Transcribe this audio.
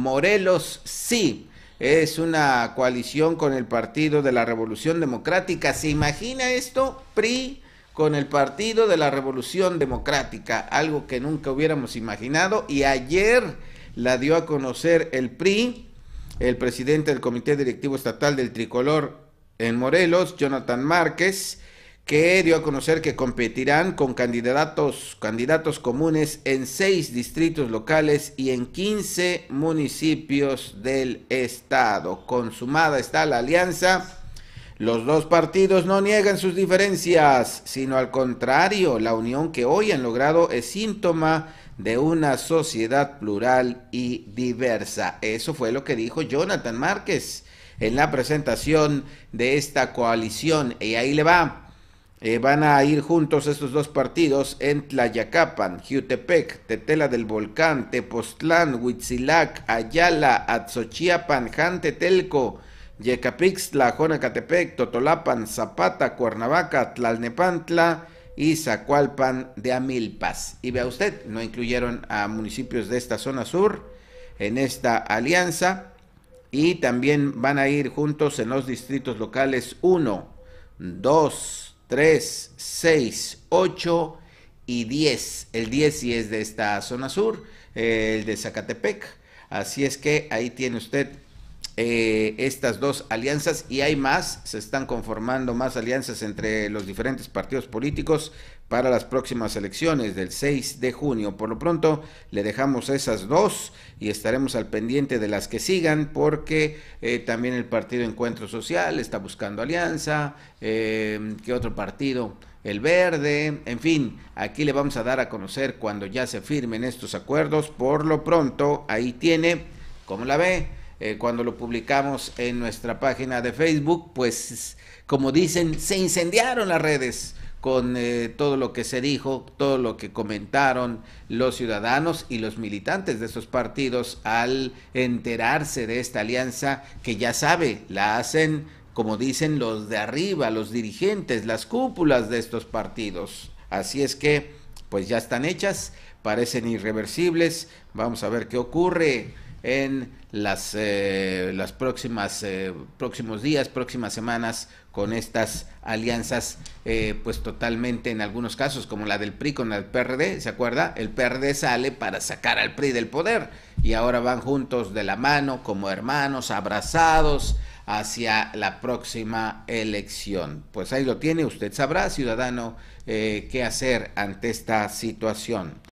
Morelos sí. Es una coalición con el Partido de la Revolución Democrática. ¿Se imagina esto? PRI con el Partido de la Revolución Democrática, algo que nunca hubiéramos imaginado. Y ayer la dio a conocer el PRI, el presidente del Comité Directivo Estatal del Tricolor en Morelos, Jonathan Márquez que dio a conocer que competirán con candidatos, candidatos comunes en seis distritos locales y en 15 municipios del estado. Consumada está la alianza. Los dos partidos no niegan sus diferencias, sino al contrario, la unión que hoy han logrado es síntoma de una sociedad plural y diversa. Eso fue lo que dijo Jonathan Márquez en la presentación de esta coalición. Y ahí le va. Eh, van a ir juntos estos dos partidos en Tlayacapan, Jutepec, Tetela del Volcán, Tepoztlán, Huitzilac, Ayala, Atzochiapan, Jantetelco, Yecapixtla, Jonacatepec, Totolapan, Zapata, Cuernavaca, Tlalnepantla y Zacualpan de Amilpas. Y vea usted, no incluyeron a municipios de esta zona sur en esta alianza y también van a ir juntos en los distritos locales 1, 2, 3, 6, 8 y 10. El 10 sí es de esta zona sur, eh, el de Zacatepec. Así es que ahí tiene usted eh, estas dos alianzas y hay más, se están conformando más alianzas entre los diferentes partidos políticos para las próximas elecciones del 6 de junio. Por lo pronto le dejamos esas dos y estaremos al pendiente de las que sigan porque eh, también el partido Encuentro Social está buscando alianza, eh, ¿qué otro partido? el verde, en fin, aquí le vamos a dar a conocer cuando ya se firmen estos acuerdos. Por lo pronto, ahí tiene, como la ve, eh, cuando lo publicamos en nuestra página de Facebook, pues como dicen, se incendiaron las redes con eh, todo lo que se dijo, todo lo que comentaron los ciudadanos y los militantes de esos partidos al enterarse de esta alianza que ya sabe, la hacen, como dicen los de arriba, los dirigentes, las cúpulas de estos partidos. Así es que, pues ya están hechas, parecen irreversibles, vamos a ver qué ocurre en las, eh, las próximas, eh, próximos días, próximas semanas con estas alianzas, eh, pues totalmente en algunos casos, como la del PRI con el PRD, ¿se acuerda? El PRD sale para sacar al PRI del poder y ahora van juntos de la mano, como hermanos, abrazados hacia la próxima elección. Pues ahí lo tiene, usted sabrá, ciudadano, qué hacer ante esta situación.